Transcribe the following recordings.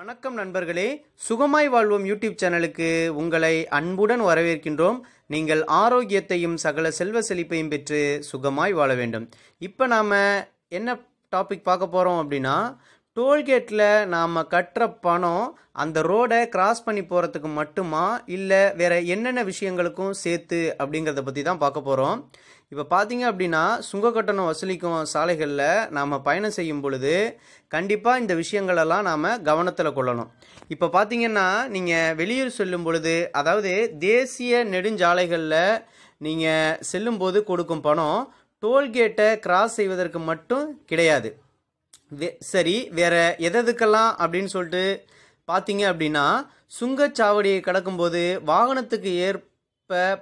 வணக்கம் நண்பர்களே சுகமாய் வாழ்வோம் யூடியூப் சேனலுக்கு உங்களை அன்புடன் வரவேற்கின்றோம் நீங்கள் ஆரோக்கியத்தையும் சகல செல்வ செழிப்பையும் பெற்று சுகமாய் வாழ வேண்டும் இப்போ நாம் என்ன டாபிக் பார்க்க போகிறோம் அப்படின்னா டோல்கேட்டில் நாம் கட்டுற பணம் அந்த ரோடை கிராஸ் பண்ணி போகிறதுக்கு மட்டுமா இல்லை வேறு என்னென்ன விஷயங்களுக்கும் சேர்த்து அப்படிங்கிறத பற்றி தான் பார்க்க போகிறோம் இப்போ பார்த்தீங்க அப்படின்னா சுங்க கட்டணம் வசூலிக்கும் சாலைகளில் நாம் பயணம் செய்யும் பொழுது கண்டிப்பாக இந்த விஷயங்களெல்லாம் நாம் கவனத்தில் கொள்ளணும் இப்போ பார்த்தீங்கன்னா நீங்கள் வெளியூர் செல்லும் பொழுது அதாவது தேசிய நெடுஞ்சாலைகளில் நீங்கள் செல்லும்போது கொடுக்கும் பணம் டோல்கேட்டை கிராஸ் செய்வதற்கு மட்டும் கிடையாது வே சரி வேறு எதெதுக்கெல்லாம் அப்படின்னு சொல்லிட்டு பார்த்தீங்க அப்படின்னா சுங்கச்சாவடியை கடக்கும்போது வாகனத்துக்கு ஏற்ப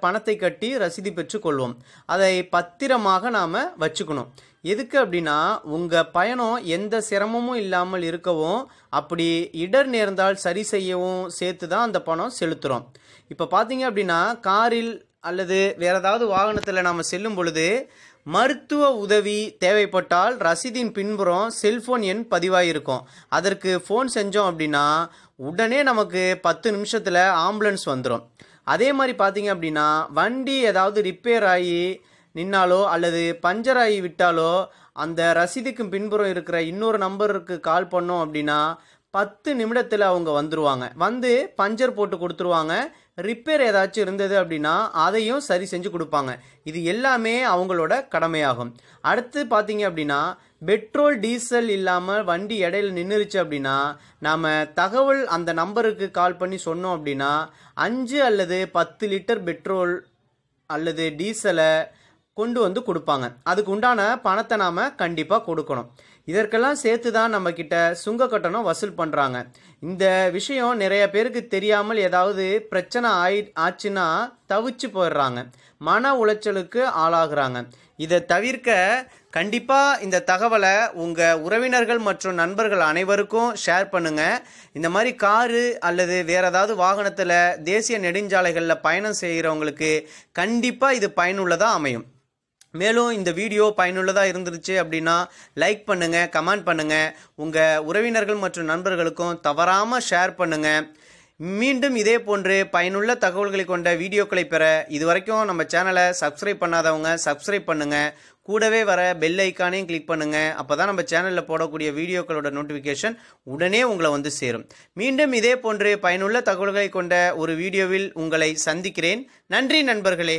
பணத்தை கட்டி ரசீது பெற்று கொள்வோம் அதை பத்திரமாக நாம் வச்சுக்கணும் எதுக்கு அப்படின்னா உங்கள் பயணம் எந்த சிரமமும் இல்லாமல் இருக்கவும் அப்படி இடர் நேர்ந்தால் சரி செய்யவும் சேர்த்து தான் அந்த பணம் செலுத்துகிறோம் இப்போ பார்த்தீங்க அப்படின்னா காரில் அல்லது வேறு ஏதாவது வாகனத்தில் நாம் செல்லும் பொழுது மருத்துவ உதவி தேவைப்பட்டால் ரசீதின் பின்புறம் செல்ஃபோன் எண் பதிவாகிருக்கும் அதற்கு ஃபோன் செஞ்சோம் அப்படின்னா உடனே நமக்கு பத்து நிமிஷத்தில் ஆம்புலன்ஸ் வந்துடும் அதே மாதிரி பார்த்தீங்க அப்படின்னா வண்டி ஏதாவது ரிப்பேர் ஆகி நின்னாலோ அல்லது பஞ்சர் ஆகி விட்டாலோ அந்த ரசீதுக்கு பின்புறம் இருக்கிற இன்னொரு நம்பருக்கு கால் பண்ணோம் அப்படின்னா பத்து நிமிடத்தில் அவங்க வந்துடுவாங்க வந்து பஞ்சர் போட்டு கொடுத்துருவாங்க ரிப்பேர் ஏதாச்சும் இருந்தது அப்படின்னா அதையும் சரி செஞ்சு கொடுப்பாங்க இது எல்லாமே அவங்களோட கடமையாகும் அடுத்து பார்த்தீங்க அப்படின்னா பெட்ரோல் டீசல் இல்லாமல் வண்டி இடையில நின்றுச்சு அப்படின்னா நாம் தகவல் அந்த நம்பருக்கு கால் பண்ணி சொன்னோம் அப்படின்னா அஞ்சு அல்லது பத்து லிட்டர் பெட்ரோல் அல்லது டீசலை கொண்டு வந்து கொடுப்பாங்க அதுக்கு உண்டான பணத்தை நாம் கண்டிப்பாக கொடுக்கணும் இதற்கெல்லாம் சேர்த்து தான் நம்மக்கிட்ட சுங்க கட்டணம் வசூல் பண்ணுறாங்க இந்த விஷயம் நிறைய பேருக்கு தெரியாமல் ஏதாவது பிரச்சனை ஆயி ஆச்சுன்னா தவிச்சு போயிடுறாங்க மன உளைச்சலுக்கு ஆளாகிறாங்க இதை தவிர்க்க கண்டிப்பாக இந்த தகவலை உங்கள் உறவினர்கள் மற்றும் நண்பர்கள் அனைவருக்கும் ஷேர் பண்ணுங்கள் இந்த மாதிரி காரு அல்லது வேறு ஏதாவது வாகனத்தில் தேசிய நெடுஞ்சாலைகளில் பயணம் செய்கிறவங்களுக்கு கண்டிப்பாக இது பயனுள்ளதாக அமையும் மேலும் இந்த வீடியோ பயனுள்ளதாக இருந்துருச்சு அப்படின்னா லைக் பண்ணுங்கள் கமெண்ட் பண்ணுங்கள் உங்கள் உறவினர்கள் மற்றும் நண்பர்களுக்கும் தவறாமல் ஷேர் பண்ணுங்கள் மீண்டும் இதே போன்று பயனுள்ள தகவல்களை கொண்ட வீடியோக்களை பெற இது வரைக்கும் நம்ம சேனலை சப்ஸ்கிரைப் பண்ணாதவங்க சப்ஸ்கிரைப் பண்ணுங்கள் கூடவே வர பெல் ஐக்கானையும் கிளிக் பண்ணுங்கள் அப்போ தான் நம்ம சேனலில் போடக்கூடிய வீடியோக்களோட நோட்டிஃபிகேஷன் உடனே உங்களை வந்து சேரும் மீண்டும் இதே போன்று பயனுள்ள தகவல்களை கொண்ட ஒரு வீடியோவில் உங்களை சந்திக்கிறேன் நன்றி நண்பர்களே